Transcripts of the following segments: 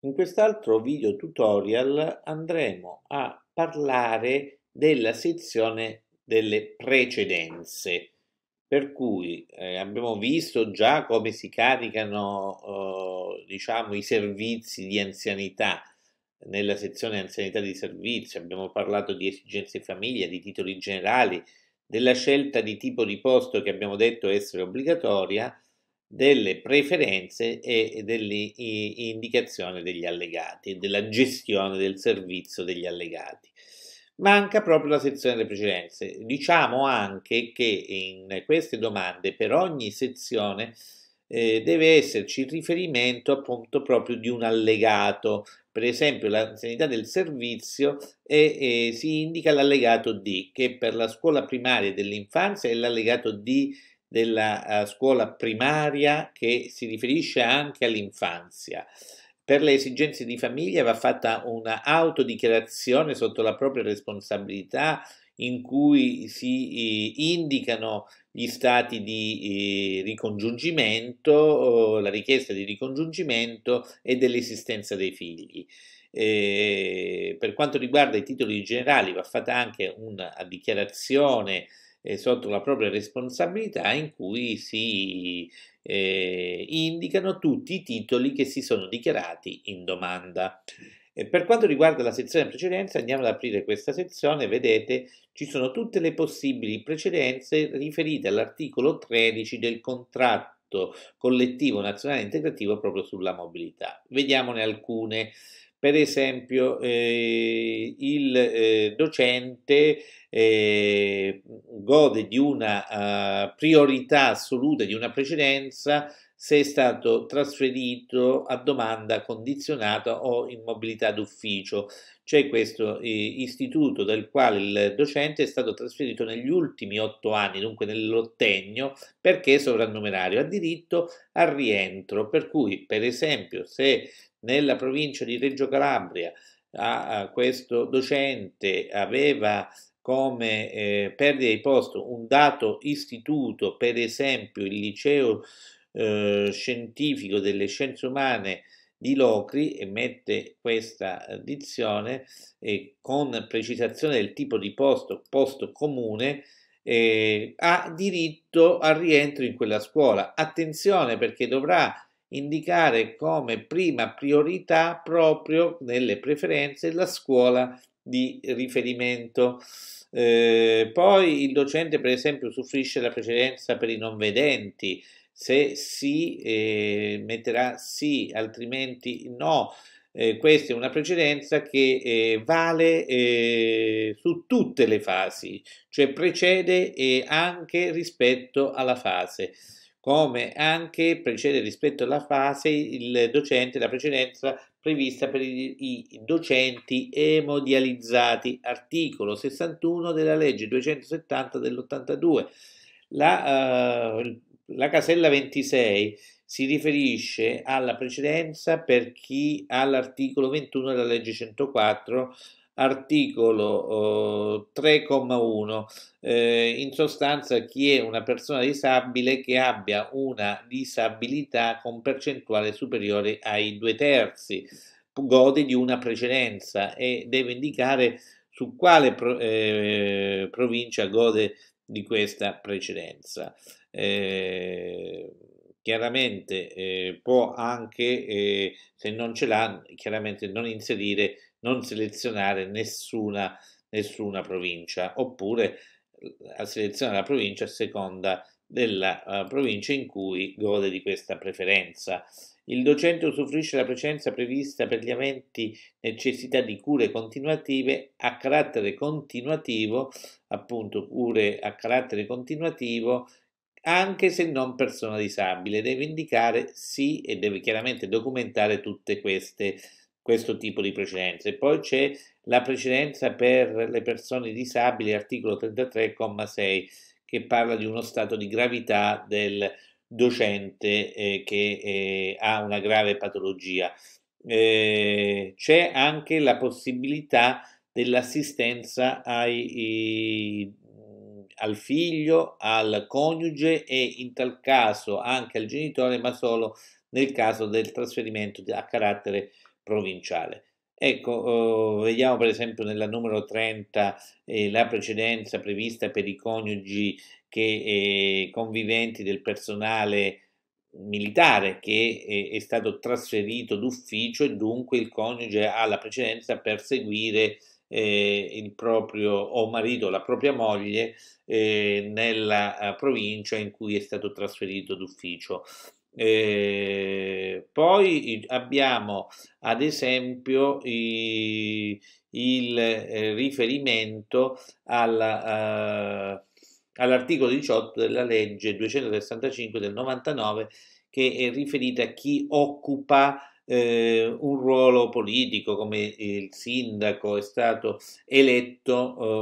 In quest'altro video tutorial andremo a parlare della sezione delle precedenze per cui eh, abbiamo visto già come si caricano eh, diciamo i servizi di anzianità nella sezione anzianità di servizio abbiamo parlato di esigenze famiglia di titoli generali della scelta di tipo di posto che abbiamo detto essere obbligatoria delle preferenze e delle indicazioni degli allegati e della gestione del servizio degli allegati. Manca proprio la sezione delle precedenze. Diciamo anche che in queste domande per ogni sezione eh, deve esserci il riferimento appunto proprio di un allegato, per esempio l'anzianità del servizio e, e si indica l'allegato D che per la scuola primaria dell'infanzia è l'allegato D della eh, scuola primaria che si riferisce anche all'infanzia. Per le esigenze di famiglia va fatta un'autodichiarazione sotto la propria responsabilità in cui si indicano gli stati di ricongiungimento, la richiesta di ricongiungimento e dell'esistenza dei figli. Eh, per quanto riguarda i titoli generali va fatta anche una dichiarazione eh, sotto la propria responsabilità in cui si eh, indicano tutti i titoli che si sono dichiarati in domanda. E per quanto riguarda la sezione precedenza, andiamo ad aprire questa sezione, vedete ci sono tutte le possibili precedenze riferite all'articolo 13 del contratto collettivo nazionale integrativo proprio sulla mobilità. Vediamone alcune per esempio eh, il eh, docente eh, gode di una uh, priorità assoluta, di una precedenza se è stato trasferito a domanda condizionata o in mobilità d'ufficio, C'è questo eh, istituto dal quale il docente è stato trasferito negli ultimi otto anni, dunque nell'ottennio, perché sovrannumerario, ha diritto al rientro, per cui per esempio se nella provincia di Reggio Calabria a, a questo docente aveva come eh, perdita di posto un dato istituto, per esempio il liceo eh, scientifico delle scienze umane di Locri emette questa dizione eh, con precisazione del tipo di posto, posto comune, eh, ha diritto al rientro in quella scuola. Attenzione perché dovrà indicare come prima priorità proprio nelle preferenze la scuola di riferimento. Eh, poi il docente, per esempio, soffrisce la precedenza per i non vedenti, se sì eh, metterà sì, altrimenti no. Eh, questa è una precedenza che eh, vale eh, su tutte le fasi, cioè precede anche rispetto alla fase come anche precede rispetto alla fase il docente la precedenza prevista per i docenti emodializzati, articolo 61 della legge 270 dell'82. La, uh, il la casella 26 si riferisce alla precedenza per chi ha l'articolo 21 della legge 104 articolo eh, 3,1 eh, in sostanza chi è una persona disabile che abbia una disabilità con percentuale superiore ai due terzi gode di una precedenza e deve indicare su quale pro, eh, provincia gode di questa precedenza Ehm, chiaramente eh, può anche, eh, se non ce l'ha, chiaramente non inserire, non selezionare nessuna, nessuna provincia, oppure ehm, selezionare la provincia a seconda della uh, provincia in cui gode di questa preferenza. Il docente usufruisce della presenza prevista per gli aventi necessità di cure continuative a carattere continuativo, appunto cure a carattere continuativo anche se non persona disabile. Deve indicare sì e deve chiaramente documentare tutte queste questo tipo di precedenze. Poi c'è la precedenza per le persone disabili, articolo 33,6, che parla di uno stato di gravità del docente eh, che eh, ha una grave patologia. Eh, c'è anche la possibilità dell'assistenza ai, ai al figlio, al coniuge e in tal caso anche al genitore, ma solo nel caso del trasferimento a carattere provinciale. Ecco, eh, vediamo per esempio nella numero 30 eh, la precedenza prevista per i coniugi che, eh, conviventi del personale militare che eh, è stato trasferito d'ufficio e dunque il coniuge ha la precedenza per seguire eh, il proprio o marito, la propria moglie eh, nella eh, provincia in cui è stato trasferito d'ufficio. Eh, poi abbiamo ad esempio i, il eh, riferimento alla, eh, all'articolo 18 della legge 265 del 99 che è riferita a chi occupa eh, un ruolo politico come il sindaco è stato eletto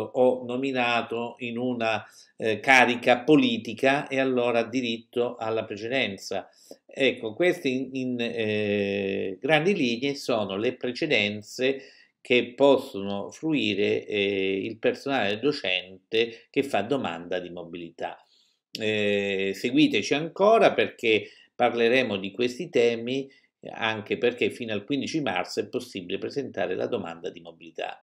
eh, o nominato in una eh, carica politica e allora ha diritto alla precedenza. Ecco, queste in, in eh, grandi linee sono le precedenze che possono fruire eh, il personale docente che fa domanda di mobilità. Eh, seguiteci ancora perché parleremo di questi temi anche perché fino al 15 marzo è possibile presentare la domanda di mobilità.